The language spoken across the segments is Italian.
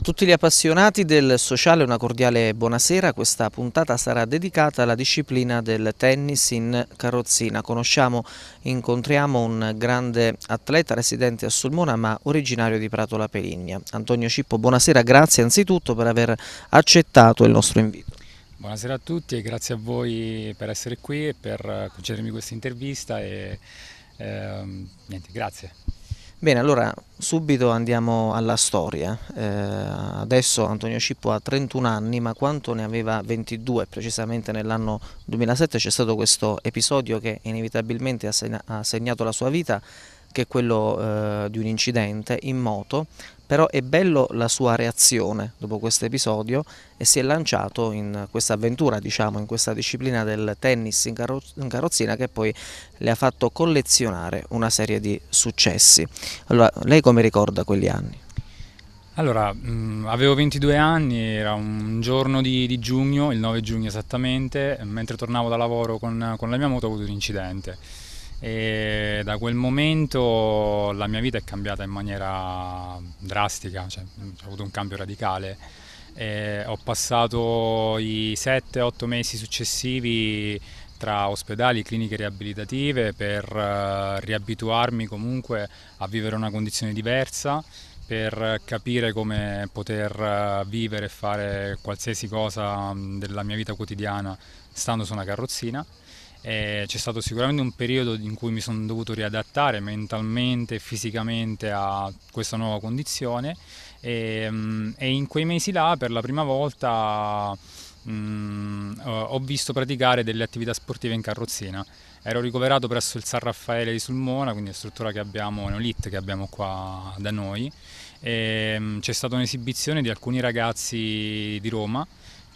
A tutti gli appassionati del sociale una cordiale buonasera, questa puntata sarà dedicata alla disciplina del tennis in carrozzina. Conosciamo, incontriamo un grande atleta residente a Sulmona ma originario di Prato La Perigna. Antonio Cippo, buonasera, grazie anzitutto per aver accettato il nostro invito. Buonasera a tutti e grazie a voi per essere qui e per eh, concedermi questa intervista e, eh, niente, grazie. Bene, allora subito andiamo alla storia. Eh, adesso Antonio Scippo ha 31 anni, ma quanto ne aveva 22 precisamente nell'anno 2007 c'è stato questo episodio che inevitabilmente ha segnato la sua vita che è quello eh, di un incidente in moto, però è bello la sua reazione dopo questo episodio e si è lanciato in questa avventura, diciamo, in questa disciplina del tennis in, caro in, carrozzina che poi le ha fatto collezionare una serie di successi. Allora, lei come ricorda quegli anni? Allora, mh, mm, avevo 22 anni, era un giorno di, di, giugno, il 9 giugno esattamente, mentre tornavo da lavoro con, con la mia moto ho avuto un incidente e da quel momento la mia vita è cambiata in maniera drastica, cioè, ho avuto un cambio radicale. E ho passato i 7-8 mesi successivi tra ospedali, cliniche riabilitative per eh, riabituarmi comunque a vivere una condizione diversa, per capire come poter eh, vivere e fare qualsiasi cosa della mia vita quotidiana stando su una carrozzina. Eh, c'è stato sicuramente un periodo in cui mi sono dovuto riadattare mentalmente e fisicamente a questa nuova condizione e, ehm, e, in quei mesi là per la prima volta mh, mm, ho visto praticare delle attività sportive in carrozzina. Ero ricoverato presso il San Raffaele di Sulmona, quindi la struttura che abbiamo, Neolith, che abbiamo qua da noi. E, ehm, c'è stata un'esibizione di alcuni ragazzi di Roma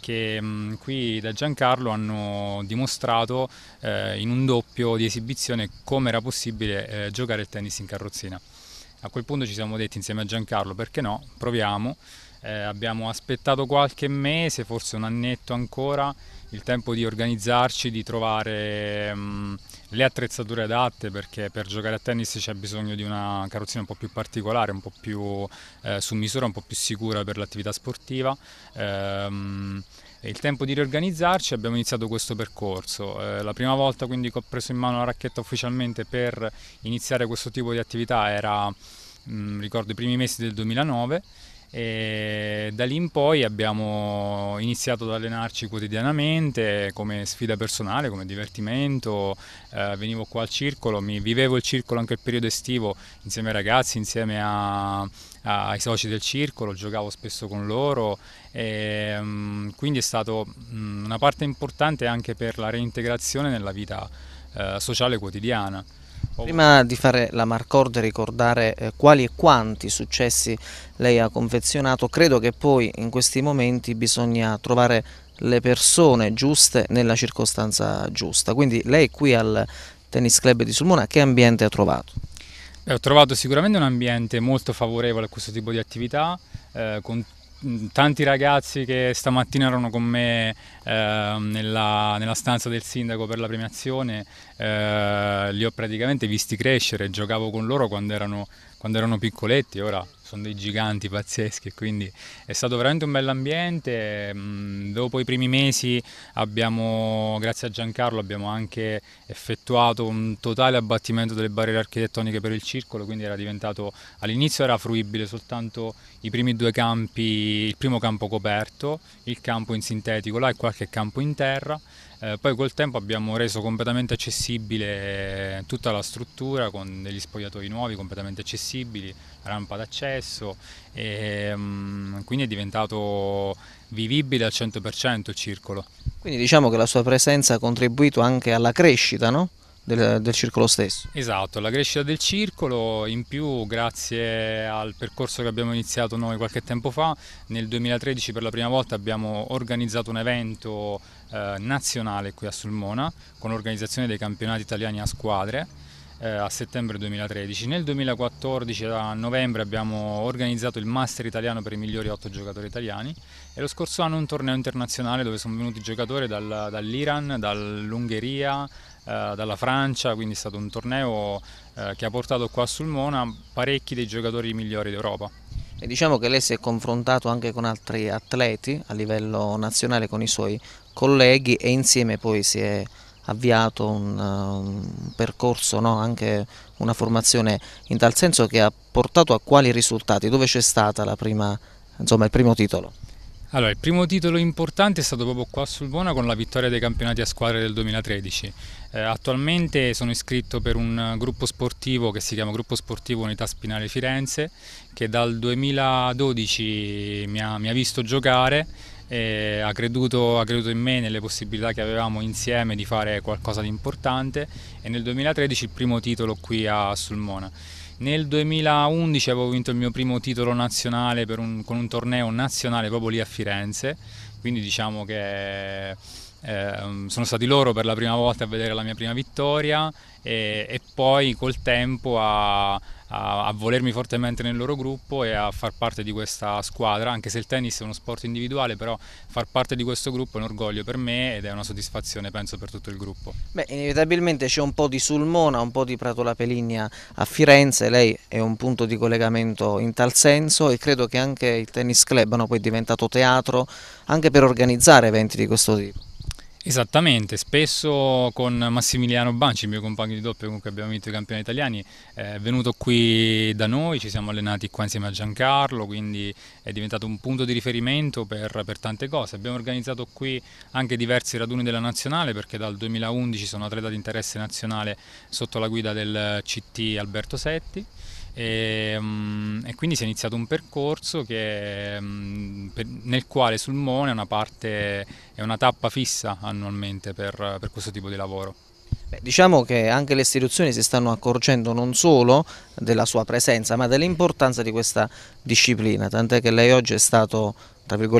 che mh, mm, qui da Giancarlo hanno dimostrato eh, in un doppio di esibizione come era possibile eh, giocare il tennis in carrozzina. A quel punto ci siamo detti insieme a Giancarlo perché no, proviamo. Eh, abbiamo aspettato qualche mese, forse un annetto ancora, il tempo di organizzarci, di trovare mh, mm, le attrezzature adatte perché per giocare a tennis c'è bisogno di una carrozzina un po' più particolare, un po' più eh, su misura, un po' più sicura per l'attività sportiva. Ehm, il tempo di riorganizzarci abbiamo iniziato questo percorso. Eh, la prima volta quindi che ho preso in mano la racchetta ufficialmente per iniziare questo tipo di attività era, mh, mm, ricordo, i primi mesi del 2009 e da lì in poi abbiamo iniziato ad allenarci quotidianamente come sfida personale, come divertimento, eh, venivo qua al circolo, mi, vivevo il circolo anche il periodo estivo insieme ai ragazzi, insieme a, a, ai soci del circolo, giocavo spesso con loro, e, ehm, mh, quindi è stata mm, una parte importante anche per la reintegrazione nella vita eh, sociale quotidiana. Prima di fare la Marcord e ricordare eh, quali e quanti successi lei ha confezionato, credo che poi in questi momenti bisogna trovare le persone giuste nella circostanza giusta. Quindi lei qui al Tennis Club di Sulmona che ambiente ha trovato? Beh, ho trovato sicuramente un ambiente molto favorevole a questo tipo di attività, eh, con mm, tanti ragazzi che stamattina erano con me eh, nella, nella, stanza del sindaco per la premiazione eh, li ho praticamente visti crescere, giocavo con loro quando erano, quando erano piccoletti, ora sono dei giganti pazzeschi, quindi è stato veramente un bell'ambiente. Mm, dopo i primi mesi abbiamo, grazie a Giancarlo, abbiamo anche effettuato un totale abbattimento delle barriere architettoniche per il circolo, quindi era diventato, all'inizio era fruibile soltanto i primi due campi, il primo campo coperto, il campo in sintetico là e qualche campo in terra. Eh, poi col tempo abbiamo reso completamente accessibile eh, tutta la struttura con degli spogliatoi nuovi completamente accessibili, rampa d'accesso e ehm, mh, quindi è diventato vivibile al 100% il circolo. Quindi diciamo che la sua presenza ha contribuito anche alla crescita, no? Del, del, circolo stesso. Esatto, la crescita del circolo, in più grazie al percorso che abbiamo iniziato noi qualche tempo fa, nel 2013 per la prima volta abbiamo organizzato un evento eh, nazionale qui a Sulmona con l'organizzazione dei campionati italiani a squadre eh, a settembre 2013. Nel 2014 a novembre abbiamo organizzato il Master italiano per i migliori 8 giocatori italiani e lo scorso anno un torneo internazionale dove sono venuti giocatori dal, dall'Iran, dall'Ungheria, eh, dalla Francia, quindi è stato un torneo eh, che ha portato qua a Sulmona parecchi dei giocatori migliori d'Europa. E diciamo che lei si è confrontato anche con altri atleti a livello nazionale, con i suoi colleghi e insieme poi si è avviato un, eh, un percorso, no? anche una formazione in tal senso che ha portato a quali risultati? Dove c'è stata prima, insomma, il primo titolo? Allora, il primo titolo importante è stato proprio qua sul Bona con la vittoria dei campionati a squadre del 2013. Eh, attualmente sono iscritto per un gruppo sportivo che si chiama Gruppo Sportivo Unità Spinale Firenze che dal 2012 mi ha, mi ha visto giocare ha creduto, ha, creduto, in me, nelle possibilità che avevamo insieme di fare qualcosa di importante e nel 2013 il primo titolo qui a Sulmona. Nel 2011 avevo vinto il mio primo titolo nazionale un, con un torneo nazionale proprio lì a Firenze, quindi diciamo che Ehm, sono stati loro per la prima volta a vedere la mia prima vittoria e, e poi col tempo a, a, a, volermi fortemente nel loro gruppo e a far parte di questa squadra, anche se il tennis è uno sport individuale, però far parte di questo gruppo è un orgoglio per me ed è una soddisfazione penso per tutto il gruppo. Beh, inevitabilmente c'è un po' di Sulmona, un po' di Pratola Peligna a Firenze, lei è un punto di collegamento in tal senso e credo che anche il tennis club no, poi è diventato teatro anche per organizzare eventi di questo tipo. Esattamente, spesso con Massimiliano Banci, il mio compagno di doppio con cui abbiamo vinto i campioni italiani, è venuto qui da noi, ci siamo allenati qua insieme a Giancarlo, quindi è diventato un punto di riferimento per, per tante cose. Abbiamo organizzato qui anche diversi raduni della nazionale perché dal 2011 sono atleta di interesse nazionale sotto la guida del CT Alberto Setti. E, ehm, e, quindi si è iniziato un percorso che, ehm, nel quale Sulmone è una, parte, è una tappa fissa annualmente per, per questo tipo di lavoro. Beh, diciamo che anche le istituzioni si stanno accorgendo non solo della sua presenza ma dell'importanza di questa disciplina, tant'è che lei oggi è stato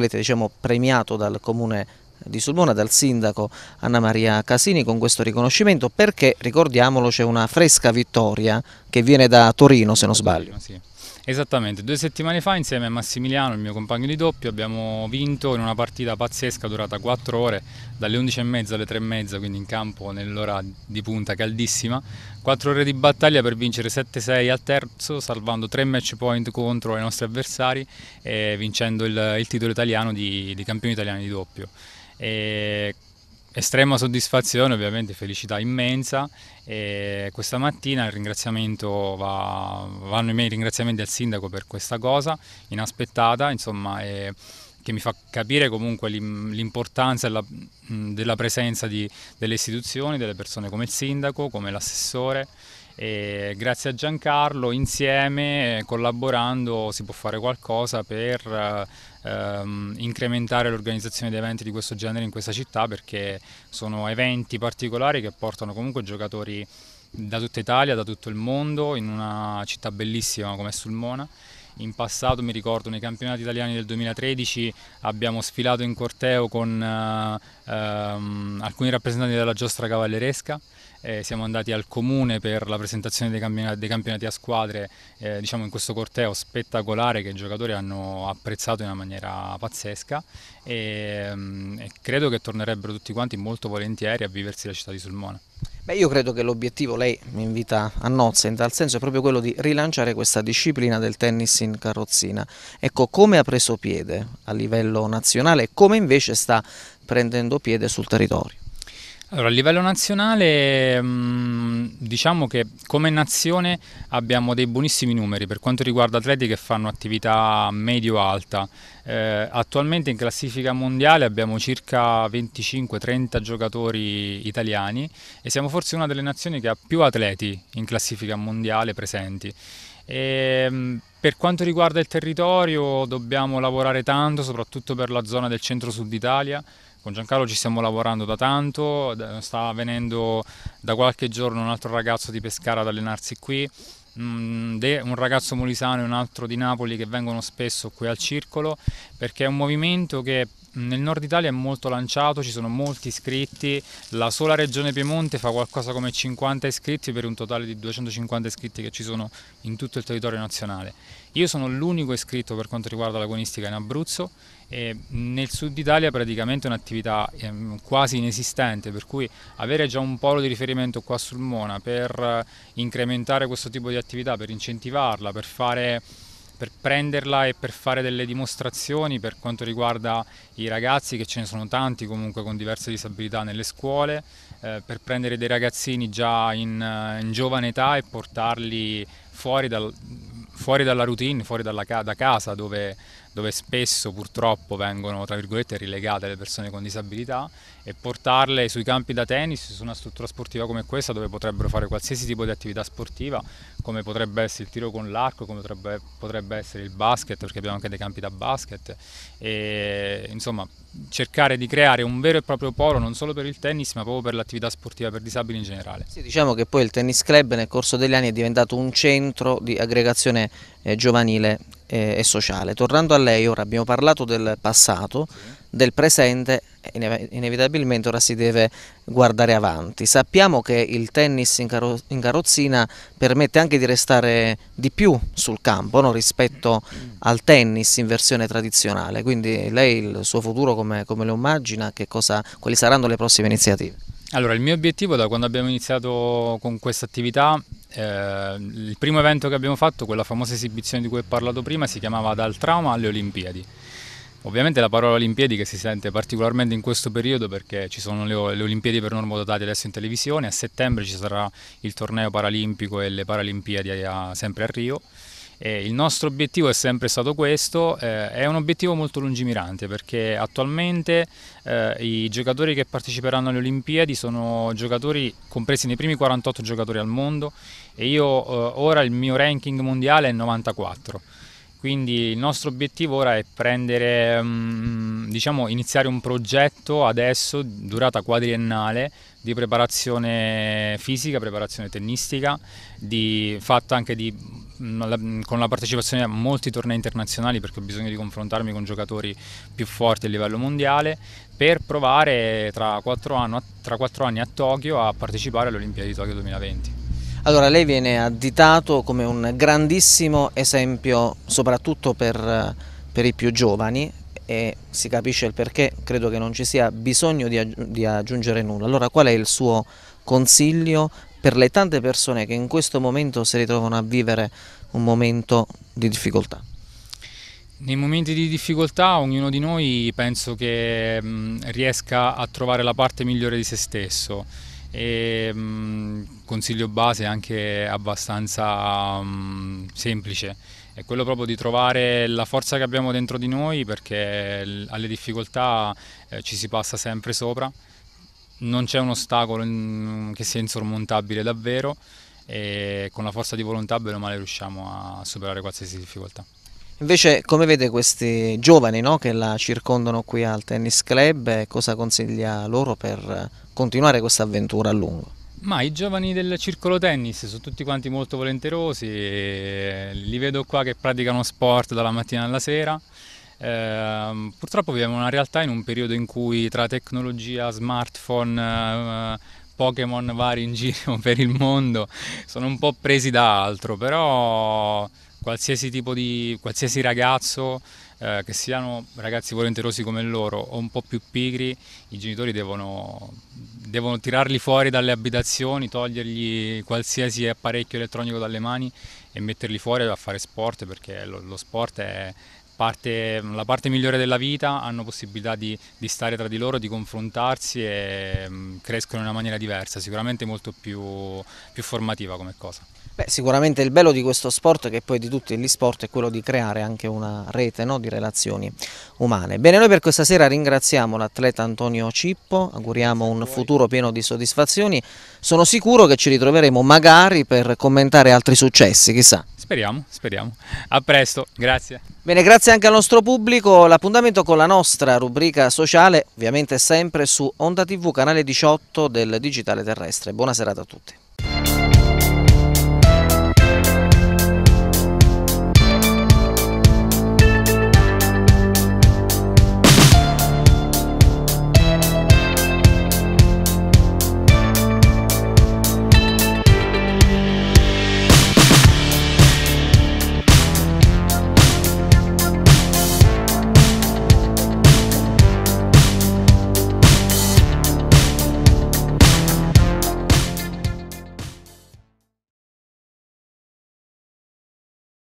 diciamo, premiato dal comune di Sulmona dal sindaco Anna Maria Casini con questo riconoscimento perché, ricordiamolo, c'è una fresca vittoria che viene da Torino se non sbaglio. Sì. Esattamente, due settimane fa insieme a Massimiliano, il mio compagno di doppio, abbiamo vinto in una partita pazzesca durata 4 ore, dalle 11.30 alle 3.30, quindi in campo nell'ora di punta caldissima, 4 ore di battaglia per vincere 7-6 al terzo, salvando 3 match point contro i nostri avversari e vincendo il, il titolo italiano di, di campione italiano di doppio. E estrema soddisfazione, ovviamente felicità immensa. E questa mattina va, vanno i miei ringraziamenti al sindaco per questa cosa inaspettata, insomma, e, che mi fa capire comunque l'importanza della, della, presenza di, delle istituzioni, delle persone come il sindaco, come l'assessore. E grazie a Giancarlo insieme eh, collaborando si può fare qualcosa per eh, ehm, incrementare l'organizzazione di eventi di questo genere in questa città perché sono eventi particolari che portano comunque giocatori da tutta Italia, da tutto il mondo, in una città bellissima come Sulmona. In passato mi ricordo nei campionati italiani del 2013 abbiamo sfilato in corteo con eh, ehm, alcuni rappresentanti della giostra cavalleresca eh, siamo andati al comune per la presentazione dei, campion dei campionati a squadre, eh, diciamo in questo corteo spettacolare che i giocatori hanno apprezzato in una maniera pazzesca e, mm, e credo che tornerebbero tutti quanti molto volentieri a viversi la città di Sulmona. Beh, io credo che l'obiettivo, lei mi invita a nozze, in tal senso è proprio quello di rilanciare questa disciplina del tennis in carrozzina. Ecco, come ha preso piede a livello nazionale e come invece sta prendendo piede sul territorio? Allora, a livello nazionale mm, diciamo che come nazione abbiamo dei buonissimi numeri per quanto riguarda atleti che fanno attività medio-alta. Eh, attualmente in classifica mondiale abbiamo circa 25-30 giocatori italiani e siamo forse una delle nazioni che ha più atleti in classifica mondiale presenti. E, ehm, per quanto riguarda il territorio dobbiamo lavorare tanto, soprattutto per la zona del centro-sud Italia con Giancarlo ci stiamo lavorando da tanto, sta venendo da qualche giorno un altro ragazzo di Pescara ad allenarsi qui, mm, un ragazzo molisano e un altro di Napoli che vengono spesso qui al circolo, perché è un movimento che nel nord Italia è molto lanciato, ci sono molti iscritti, la sola regione Piemonte fa qualcosa come 50 iscritti per un totale di 250 iscritti che ci sono in tutto il territorio nazionale. Io sono l'unico iscritto per quanto riguarda l'agonistica in Abruzzo e nel sud Italia praticamente è un'attività ehm, quasi inesistente, per cui avere già un polo di riferimento qua sul Mona per eh, incrementare questo tipo di attività, per incentivarla, per fare per prenderla e per fare delle dimostrazioni per quanto riguarda i ragazzi, che ce ne sono tanti comunque con diverse disabilità nelle scuole, eh, per prendere dei ragazzini già in, eh, in giovane età e portarli fuori, dal, fuori dalla routine, fuori dalla, da casa dove dove spesso purtroppo vengono tra virgolette rilegate le persone con disabilità e portarle sui campi da tennis, su una struttura sportiva come questa dove potrebbero fare qualsiasi tipo di attività sportiva come potrebbe essere il tiro con l'arco, come potrebbe, potrebbe essere il basket perché abbiamo anche dei campi da basket e insomma cercare di creare un vero e proprio polo non solo per il tennis ma proprio per l'attività sportiva per disabili in generale. Sì, diciamo che poi il tennis club nel corso degli anni è diventato un centro di aggregazione eh, giovanile e, e sociale. Tornando a lei, ora abbiamo parlato del passato, del presente, inevitabilmente ora si deve guardare avanti. Sappiamo che il tennis in, caro in carrozzina permette anche di restare di più sul campo no? rispetto al tennis in versione tradizionale, quindi lei il suo futuro come, come lo immagina, cosa, quali saranno le prossime iniziative? Allora, il mio obiettivo da quando abbiamo iniziato con questa attività eh, il primo evento che abbiamo fatto, quella famosa esibizione di cui ho parlato prima, si chiamava Dal trauma alle Olimpiadi. Ovviamente la parola Olimpiadi che si sente particolarmente in questo periodo perché ci sono le, le Olimpiadi per norma dotate adesso in televisione, a settembre ci sarà il torneo paralimpico e le Paralimpiadi a, sempre a Rio e il nostro obiettivo è sempre stato questo, eh, è un obiettivo molto lungimirante perché attualmente eh, i giocatori che parteciperanno alle Olimpiadi sono giocatori compresi nei primi 48 giocatori al mondo e io eh, ora il mio ranking mondiale è 94. Quindi il nostro obiettivo ora è prendere, mm, diciamo, iniziare un progetto adesso, durata quadriennale, di preparazione fisica, preparazione tennistica, di, fatta anche di, mm, mm, con la partecipazione a molti tornei internazionali perché ho bisogno di confrontarmi con giocatori più forti a livello mondiale, per provare tra quattro anni, tra quattro anni a Tokyo a partecipare alle Olimpiadi di Tokyo 2020. Allora, lei viene additato come un grandissimo esempio, soprattutto per, per i più giovani, e si capisce il perché, credo che non ci sia bisogno di, di, aggiungere nulla. Allora qual è il suo consiglio per le tante persone che in questo momento si ritrovano a vivere un momento di difficoltà? Nei momenti di difficoltà ognuno di noi penso che mh, riesca a trovare la parte migliore di se stesso e mh, consiglio base anche abbastanza um, semplice, è quello proprio di trovare la forza che abbiamo dentro di noi perché alle difficoltà eh, ci si passa sempre sopra, non c'è un ostacolo in, mm, che sia insormontabile davvero e con la forza di volontà bene o male riusciamo a superare qualsiasi difficoltà. Invece come vede questi giovani no, che la circondano qui al tennis club, eh, cosa consiglia loro per continuare questa avventura a lungo? Ma i giovani del circolo tennis sono tutti quanti molto volenterosi, eh, li vedo qua che praticano sport dalla mattina alla sera. Eh, purtroppo viviamo una realtà in un periodo in cui tra tecnologia, smartphone, eh, Pokémon vari in giro per il mondo sono un po' presi da altro, però qualsiasi tipo di qualsiasi ragazzo eh, che siano ragazzi volenterosi come loro o un po' più pigri, i genitori devono, devono tirarli fuori dalle abitazioni, togliergli qualsiasi apparecchio elettronico dalle mani e metterli fuori a fare sport perché lo, lo sport è, parte, la parte migliore della vita, hanno possibilità di, di stare tra di loro, di confrontarsi e mm, crescono in una maniera diversa, sicuramente molto più, più formativa come cosa. Beh, sicuramente il bello di questo sport, che poi di tutti gli sport, è quello di creare anche una rete no, di relazioni umane. Bene, noi per questa sera ringraziamo l'atleta Antonio Cippo, auguriamo un futuro pieno di soddisfazioni. Sono sicuro che ci ritroveremo magari per commentare altri successi, chissà. Speriamo, speriamo. A presto, grazie. Bene, grazie. Grazie anche al nostro pubblico, l'appuntamento con la nostra rubrica sociale, ovviamente sempre su Onda TV, canale 18 del Digitale Terrestre. Buona serata a tutti.